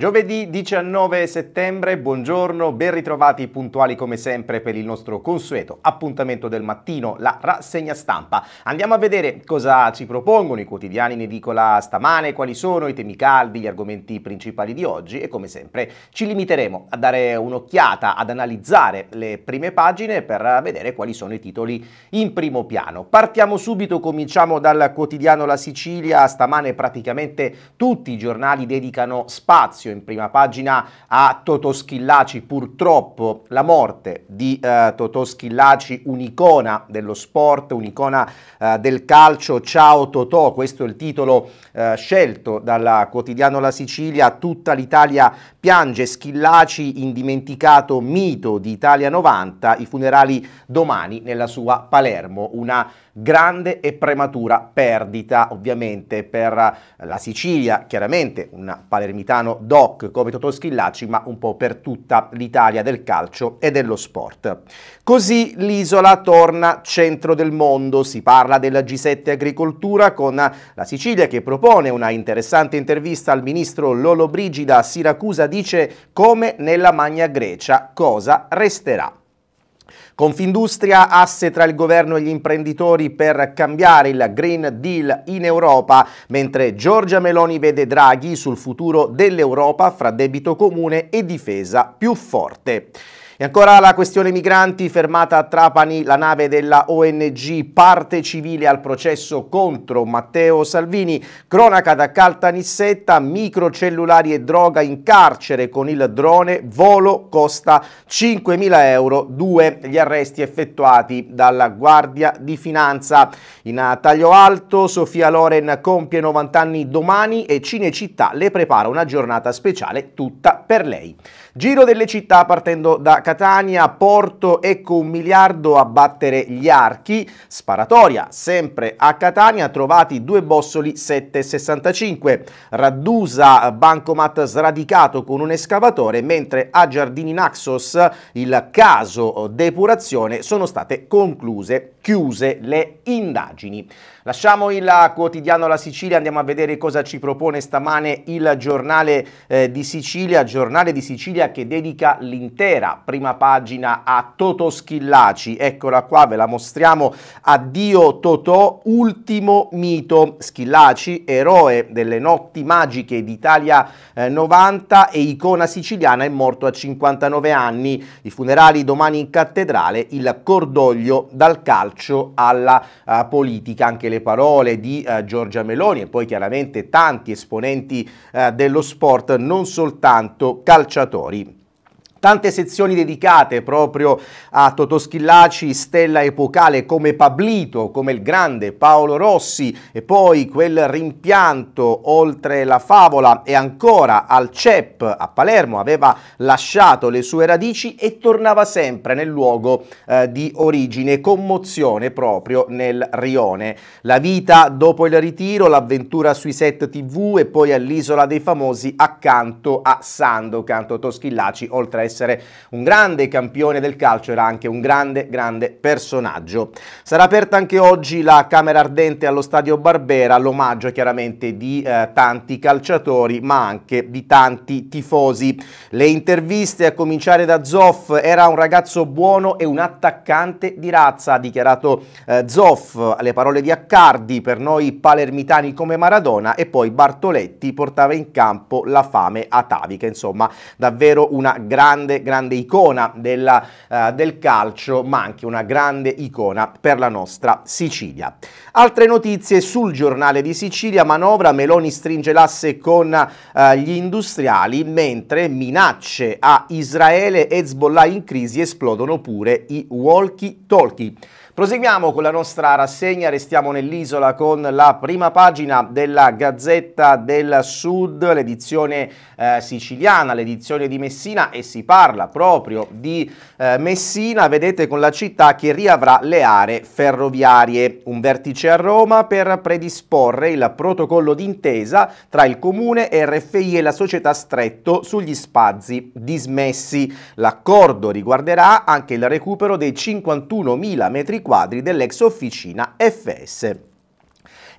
Giovedì 19 settembre, buongiorno, ben ritrovati puntuali come sempre per il nostro consueto appuntamento del mattino, la rassegna stampa. Andiamo a vedere cosa ci propongono i quotidiani in edicola stamane, quali sono i temi caldi, gli argomenti principali di oggi e come sempre ci limiteremo a dare un'occhiata, ad analizzare le prime pagine per vedere quali sono i titoli in primo piano. Partiamo subito, cominciamo dal quotidiano La Sicilia, stamane praticamente tutti i giornali dedicano spazio spazio in prima pagina a Totò Schillaci, purtroppo la morte di eh, Totò Schillaci, un'icona dello sport, un'icona eh, del calcio. Ciao Totò, questo è il titolo eh, scelto dal quotidiano La Sicilia, tutta l'Italia piange Schillaci, indimenticato mito di Italia 90, i funerali domani nella sua Palermo, una grande e prematura perdita ovviamente per la Sicilia, chiaramente un palermitano doc come Totò Schillacci, ma un po' per tutta l'Italia del calcio e dello sport. Così l'isola torna centro del mondo, si parla della G7 Agricoltura con la Sicilia che propone una interessante intervista al ministro Lolo Brigida a Siracusa, dice come nella Magna Grecia cosa resterà. Confindustria, asse tra il governo e gli imprenditori per cambiare il Green Deal in Europa, mentre Giorgia Meloni vede Draghi sul futuro dell'Europa fra debito comune e difesa più forte. E ancora la questione migranti, fermata a Trapani la nave della ONG, parte civile al processo contro Matteo Salvini, cronaca da Caltanissetta, microcellulari e droga in carcere con il drone, volo costa 5.000 euro, due gli arresti effettuati dalla Guardia di Finanza. In taglio alto Sofia Loren compie 90 anni domani e Cinecittà le prepara una giornata speciale tutta per lei. Giro delle città partendo da Caltanissetta Catania, Porto, ecco un miliardo a battere gli archi, sparatoria, sempre a Catania, trovati due bossoli 7,65, Raddusa, bancomat sradicato con un escavatore, mentre a Giardini Naxos il caso depurazione sono state concluse, chiuse le indagini. Lasciamo il quotidiano La Sicilia, andiamo a vedere cosa ci propone stamane il giornale eh, di Sicilia, giornale di Sicilia che dedica l'intera prima prima pagina a Toto Schillaci, eccola qua, ve la mostriamo, addio Totò, ultimo mito, Schillaci, eroe delle notti magiche d'Italia eh, 90 e icona siciliana, è morto a 59 anni, i funerali domani in cattedrale, il cordoglio dal calcio alla eh, politica, anche le parole di eh, Giorgia Meloni e poi chiaramente tanti esponenti eh, dello sport, non soltanto calciatori. Tante sezioni dedicate proprio a Totò Schillaci, stella epocale come Pablito, come il grande Paolo Rossi e poi quel rimpianto oltre la favola e ancora al CEP a Palermo aveva lasciato le sue radici e tornava sempre nel luogo eh, di origine, commozione proprio nel rione. La vita dopo il ritiro, l'avventura sui set tv e poi all'isola dei famosi accanto a Sandocan, Totò Schillaci oltre a essere un grande campione del calcio, era anche un grande, grande personaggio. Sarà aperta anche oggi la Camera Ardente allo Stadio Barbera, l'omaggio chiaramente di eh, tanti calciatori, ma anche di tanti tifosi. Le interviste, a cominciare da Zoff, era un ragazzo buono e un attaccante di razza, ha dichiarato eh, Zoff, alle parole di Accardi, per noi palermitani come Maradona, e poi Bartoletti portava in campo la fame atavica, insomma davvero una grande grande, grande icona della, uh, del calcio, ma anche una grande icona per la nostra Sicilia. Altre notizie sul giornale di Sicilia, manovra, Meloni stringe l'asse con uh, gli industriali, mentre minacce a Israele e Hezbollah in crisi esplodono pure i walkie-talkie. Proseguiamo con la nostra rassegna, restiamo nell'isola con la prima pagina della Gazzetta del Sud, l'edizione eh, siciliana, l'edizione di Messina e si parla proprio di eh, Messina, vedete con la città che riavrà le aree ferroviarie. Un vertice a Roma per predisporre il protocollo d'intesa tra il comune RFI e la società Stretto sugli spazi dismessi. L'accordo riguarderà anche il recupero dei 51.000 metri quadri quadri dell'ex officina FS.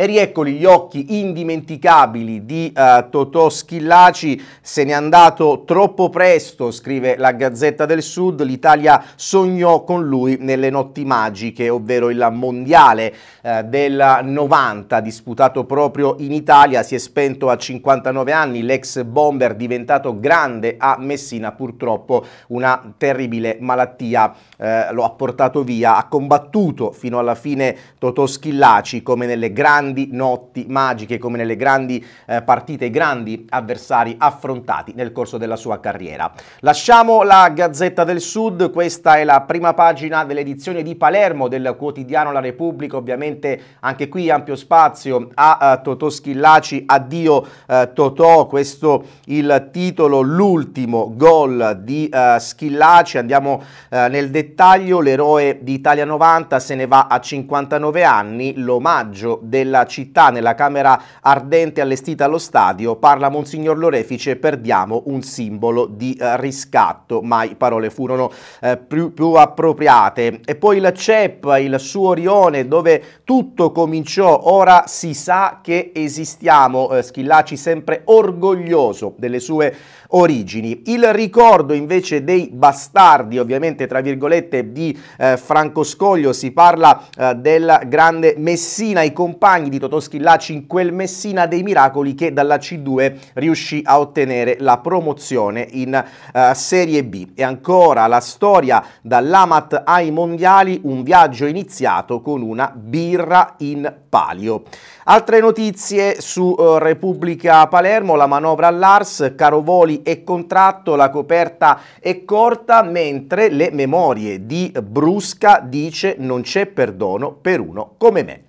E rieccoli gli occhi indimenticabili di eh, Totò Schillaci, se n'è andato troppo presto, scrive la Gazzetta del Sud, l'Italia sognò con lui nelle notti magiche, ovvero il mondiale eh, del 90 disputato proprio in Italia, si è spento a 59 anni, l'ex bomber diventato grande a Messina, purtroppo una terribile malattia eh, lo ha portato via, ha combattuto fino alla fine Totò Schillaci come nelle grandi grandi notti magiche, come nelle grandi eh, partite, i grandi avversari affrontati nel corso della sua carriera. Lasciamo la Gazzetta del Sud, questa è la prima pagina dell'edizione di Palermo del quotidiano La Repubblica, ovviamente anche qui ampio spazio a uh, Totò Schillaci, addio uh, Totò, questo il titolo, l'ultimo gol di uh, Schillaci, andiamo nel dettaglio, l'eroe di Italia 90 se ne va a 59 anni, l'omaggio del della città nella camera ardente allestita allo stadio parla Monsignor Lorefice perdiamo un simbolo di eh, riscatto, mai parole furono eh, più, più, appropriate. E poi la CEP, il suo Orione dove tutto cominciò, ora si sa che esistiamo, eh, Schillaci sempre orgoglioso delle sue origini. Il ricordo invece dei bastardi, ovviamente tra virgolette di eh, Franco Scoglio, si parla eh, del grande Messina, i compagni compagni di Totò Schillacci in quel Messina dei Miracoli che dalla C2 riuscì a ottenere la promozione in uh, Serie B. E ancora la storia dall'Amat ai Mondiali, un viaggio iniziato con una birra in palio. Altre notizie su uh, Repubblica Palermo, la manovra all'Ars, carovoli e contratto, la coperta è corta, mentre le memorie di Brusca dice non c'è perdono per uno come me.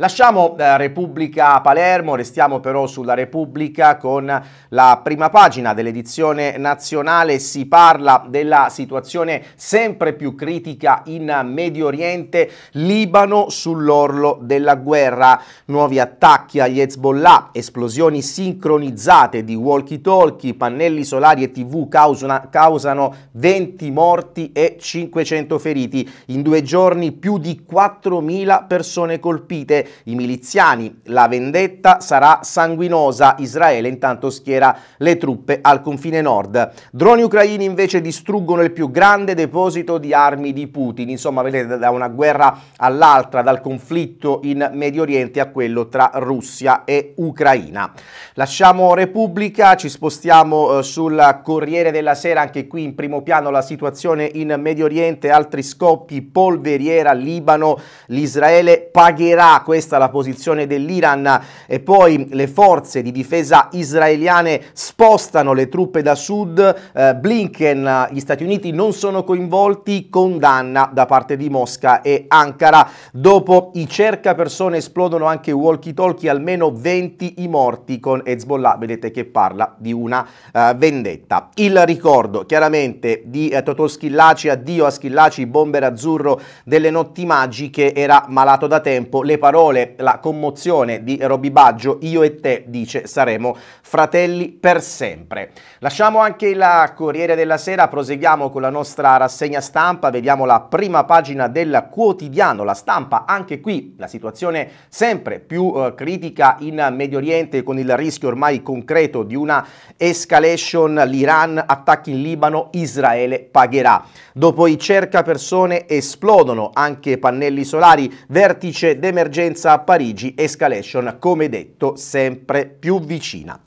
Lasciamo eh, Repubblica Palermo, restiamo però sulla Repubblica con la prima pagina dell'edizione nazionale. Si parla della situazione sempre più critica in Medio Oriente, Libano sull'orlo della guerra, nuovi attacchi agli Hezbollah, esplosioni sincronizzate di walkie-talkie, pannelli solari e tv causano, causano 20 morti e 500 feriti. In due giorni più di 4.000 persone colpite i miliziani. La vendetta sarà sanguinosa. Israele intanto schiera le truppe al confine nord. Droni ucraini invece distruggono il più grande deposito di armi di Putin. Insomma, vedete, da una guerra all'altra, dal conflitto in Medio Oriente a quello tra Russia e Ucraina. Lasciamo Repubblica, ci spostiamo eh, sul Corriere della Sera, anche qui in primo piano la situazione in Medio Oriente, altri scoppi, polveriera, Libano, l'Israele pagherà questo questa la posizione dell'Iran e poi le forze di difesa israeliane spostano le truppe da sud, eh, Blinken, gli Stati Uniti non sono coinvolti, condanna da parte di Mosca e Ankara. Dopo i cerca persone esplodono anche walkie talkie, almeno 20 i morti con Hezbollah, vedete che parla di una eh, vendetta. Il ricordo chiaramente di eh, Totò Schillaci, addio a Schillaci, bomber azzurro delle notti magiche, era malato da tempo, le parole parole la commozione di Roby Baggio, io e te, dice, saremo fratelli per sempre. Lasciamo anche il Corriere della Sera, proseguiamo con la nostra rassegna stampa, vediamo la prima pagina del quotidiano, la stampa, anche qui la situazione sempre più eh, critica in Medio Oriente con il rischio ormai concreto di una escalation, l'Iran attacchi in Libano, Israele pagherà. Dopo i cerca persone esplodono anche pannelli solari, vertice d'emergenza conferenza a Parigi, escalation come detto sempre più vicina.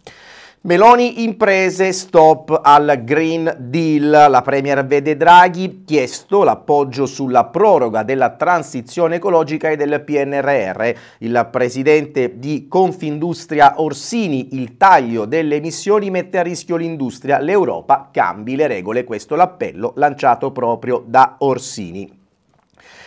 Meloni imprese stop al Green Deal. La Premier vede Draghi chiesto l'appoggio sulla proroga della transizione ecologica e del PNRR. Il presidente di Confindustria Orsini, il taglio delle emissioni mette a rischio l'industria. L'Europa cambi le regole. Questo l'appello lanciato proprio da Orsini.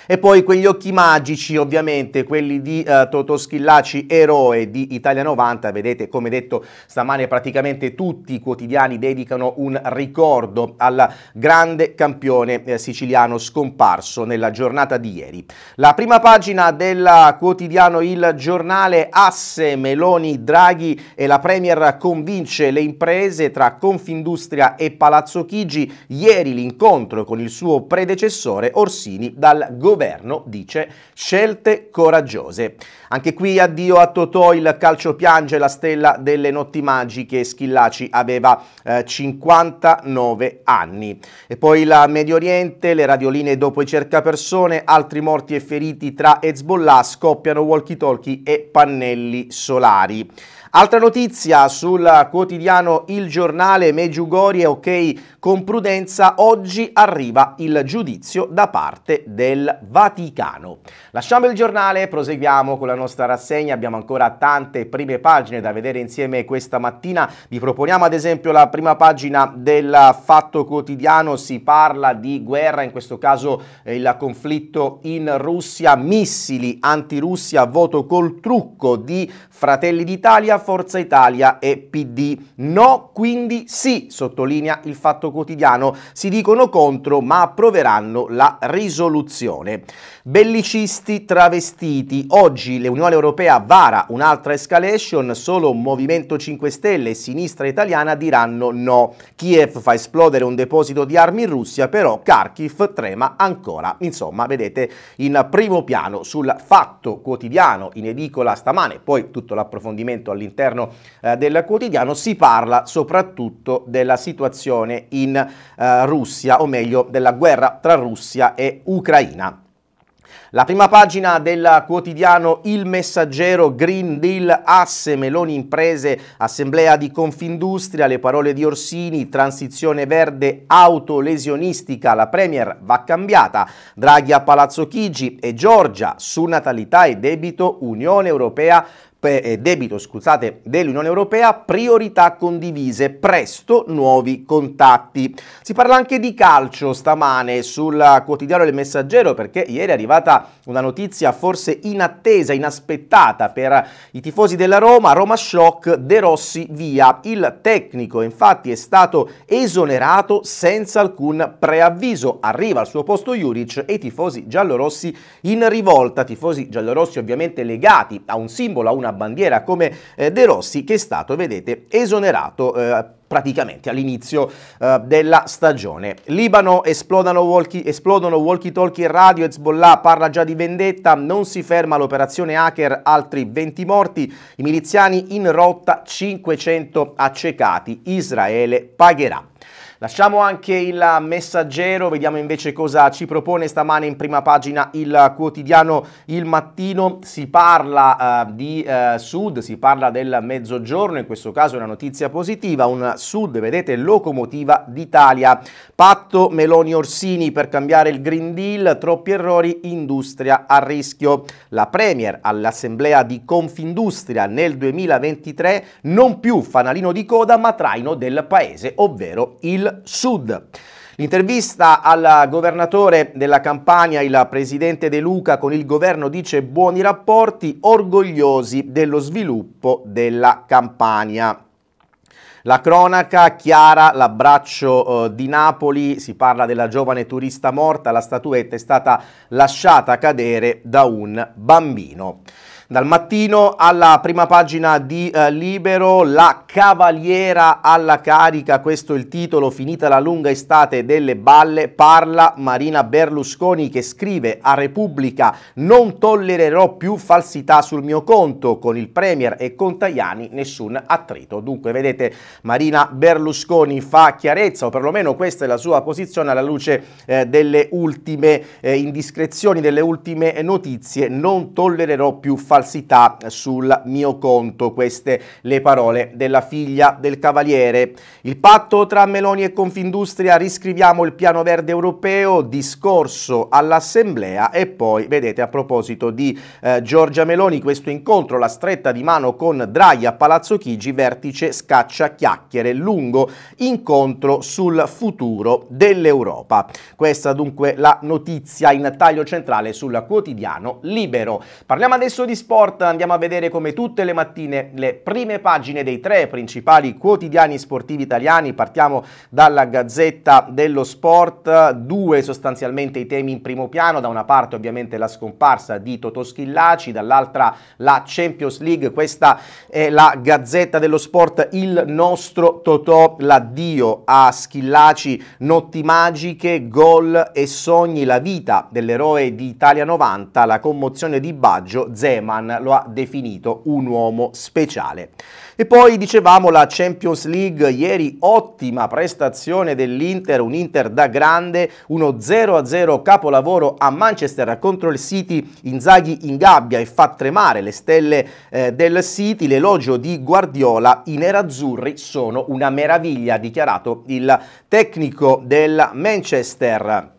E poi quegli occhi magici, ovviamente, quelli di eh, Toto Schillaci, eroe di Italia 90. Vedete, come detto stamane, praticamente tutti i quotidiani dedicano un ricordo al grande campione eh, siciliano scomparso nella giornata di ieri. La prima pagina del quotidiano Il Giornale Asse Meloni Draghi e la Premier convince le imprese tra Confindustria e Palazzo Chigi. Ieri l'incontro con il suo predecessore Orsini dal governo governo dice scelte coraggiose. Anche qui addio a Totò, il calcio piange la stella delle notti magiche, Schillaci aveva eh, 59 anni. E poi il Medio Oriente, le radioline dopo i cercapersone, altri morti e feriti tra Hezbollah, scoppiano walkie-talkie e pannelli solari. Altra notizia sul quotidiano Il Giornale, Meggiugori è ok con prudenza, oggi arriva il giudizio da parte del Vaticano. Lasciamo il giornale, proseguiamo con la nostra rassegna, abbiamo ancora tante prime pagine da vedere insieme questa mattina, vi proponiamo ad esempio la prima pagina del Fatto Quotidiano, si parla di guerra, in questo caso eh, il conflitto in Russia, missili anti-Russia, voto col trucco di Fratelli d'Italia, Forza Italia e PD. No, quindi sì, sottolinea il Fatto Quotidiano. Si dicono contro ma approveranno la risoluzione. Bellicisti travestiti. Oggi l'Unione Europea vara un'altra escalation, solo Movimento 5 Stelle e Sinistra Italiana diranno no. Kiev fa esplodere un deposito di armi in Russia, però Kharkiv trema ancora. Insomma, vedete in primo piano sul Fatto Quotidiano in edicola stamane, poi tutto l'approfondimento all'interno all'interno eh, del quotidiano, si parla soprattutto della situazione in eh, Russia, o meglio della guerra tra Russia e Ucraina. La prima pagina del quotidiano Il Messaggero, Green Deal, Asse, Meloni Imprese, Assemblea di Confindustria, le parole di Orsini, transizione verde autolesionistica, la Premier va cambiata, Draghi a Palazzo Chigi e Giorgia su natalità e debito, Unione Europea debito scusate, dell'Unione Europea, priorità condivise, presto nuovi contatti. Si parla anche di calcio stamane sul quotidiano del messaggero perché ieri è arrivata una notizia forse inattesa, inaspettata per i tifosi della Roma, Roma Shock, De Rossi via. Il tecnico infatti è stato esonerato senza alcun preavviso, arriva al suo posto Juric e i tifosi giallorossi in rivolta, tifosi giallorossi ovviamente legati a un simbolo, a una bandiera come eh, De Rossi che è stato, vedete, esonerato eh, praticamente all'inizio eh, della stagione. Libano esplodono walkie, esplodono walkie talkie radio, Hezbollah parla già di vendetta, non si ferma l'operazione hacker, altri 20 morti, i miliziani in rotta, 500 accecati, Israele pagherà. Lasciamo anche il messaggero, vediamo invece cosa ci propone stamane in prima pagina il quotidiano Il Mattino. Si parla eh, di eh, sud, si parla del mezzogiorno, in questo caso è una notizia positiva, un sud, vedete, locomotiva d'Italia. Patto Meloni-Orsini per cambiare il Green Deal, troppi errori, industria a rischio. La Premier all'assemblea di Confindustria nel 2023 non più fanalino di coda ma traino del paese, ovvero il il Sud. L'intervista al governatore della Campania, il presidente De Luca, con il governo dice buoni rapporti, orgogliosi dello sviluppo della Campania. La cronaca chiara, l'abbraccio eh, di Napoli, si parla della giovane turista morta, la statuetta è stata lasciata cadere da un bambino. Dal mattino alla prima pagina di eh, Libero, la cavaliera alla carica, questo è il titolo, finita la lunga estate delle balle, parla Marina Berlusconi che scrive a Repubblica non tollererò più falsità sul mio conto, con il Premier e con Tajani nessun attrito. Dunque vedete Marina Berlusconi fa chiarezza o perlomeno questa è la sua posizione alla luce eh, delle ultime eh, indiscrezioni, delle ultime notizie, non tollererò più falsità falsità sul mio conto. Queste le parole della figlia del Cavaliere. Il patto tra Meloni e Confindustria, riscriviamo il piano verde europeo, discorso all'Assemblea e poi, vedete, a proposito di eh, Giorgia Meloni, questo incontro, la stretta di mano con Draghi a Palazzo Chigi, vertice scaccia chiacchiere, lungo incontro sul futuro dell'Europa. Questa dunque la notizia in taglio centrale sul quotidiano Libero. Parliamo adesso di sport andiamo a vedere come tutte le mattine le prime pagine dei tre principali quotidiani sportivi italiani. Partiamo dalla Gazzetta dello Sport, due sostanzialmente i temi in primo piano, da una parte ovviamente la scomparsa di Totò Schillaci, dall'altra la Champions League, questa è la Gazzetta dello Sport, il nostro Totò, l'addio a Schillaci, notti magiche, gol e sogni, la vita dell'eroe di Italia 90, la commozione di Baggio, Zema Coman lo ha definito un uomo speciale. E poi dicevamo la Champions League, ieri ottima prestazione dell'Inter, un Inter da grande, uno 0-0 capolavoro a Manchester contro il City, Inzaghi in gabbia e fa tremare le stelle eh, del City, l'elogio di Guardiola, i nerazzurri sono una meraviglia, ha dichiarato il tecnico del Manchester.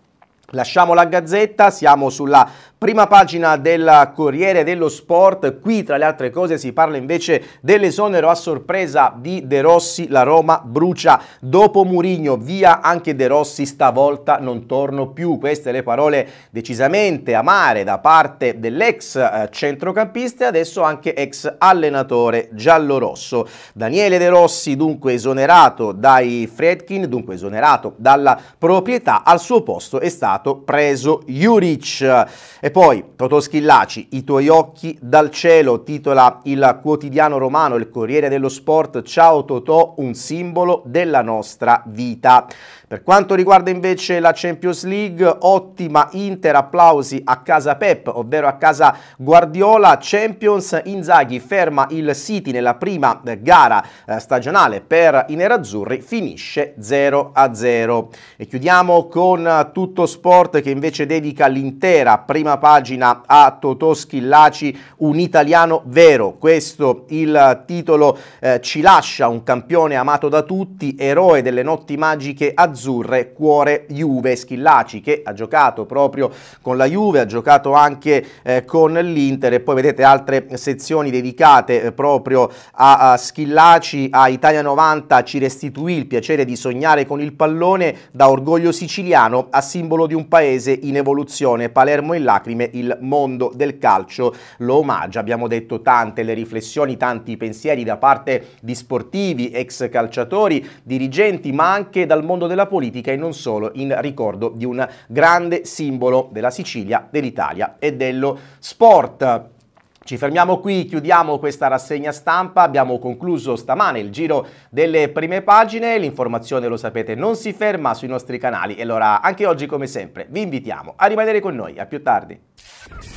Lasciamo la gazzetta, siamo sulla Prima pagina del Corriere dello Sport, qui tra le altre cose si parla invece dell'esonero a sorpresa di De Rossi, la Roma brucia dopo Murigno, via anche De Rossi, stavolta non torno più. Queste le parole decisamente amare da parte dell'ex eh, centrocampista e adesso anche ex allenatore giallorosso. Daniele De Rossi dunque esonerato dai Fredkin, dunque esonerato dalla proprietà, al suo posto è stato preso Juric. E poi Totò Schillaci, i tuoi occhi dal cielo, titola il quotidiano romano, il Corriere dello Sport, ciao Totò, un simbolo della nostra vita. Per quanto riguarda invece la Champions League, ottima Inter, applausi a casa Pep, ovvero a casa Guardiola, Champions, Inzaghi ferma il City nella prima eh, gara eh, stagionale per i nerazzurri, finisce 0-0. E chiudiamo con eh, tutto sport che invece dedica l'intera prima pagina a Totò Schillaci, un italiano vero, questo il titolo eh, ci lascia un campione amato da tutti, eroe delle notti magiche azzurre, azzurre, cuore Juve, Schillaci che ha giocato proprio con la Juve, ha giocato anche eh, con l'Inter e poi vedete altre sezioni dedicate eh, proprio a, a Schillaci, a Italia 90 ci restituì il piacere di sognare con il pallone da orgoglio siciliano a simbolo di un paese in evoluzione, Palermo in lacrime, il mondo del calcio lo omaggia, abbiamo detto tante le riflessioni, tanti i pensieri da parte di sportivi, ex calciatori, dirigenti, ma anche dal mondo della della politica e non solo in ricordo di un grande simbolo della Sicilia, dell'Italia e dello sport. Ci fermiamo qui, chiudiamo questa rassegna stampa, abbiamo concluso stamane il giro delle prime pagine, l'informazione lo sapete non si ferma sui nostri canali e allora anche oggi come sempre vi invitiamo a rimanere con noi, a più tardi.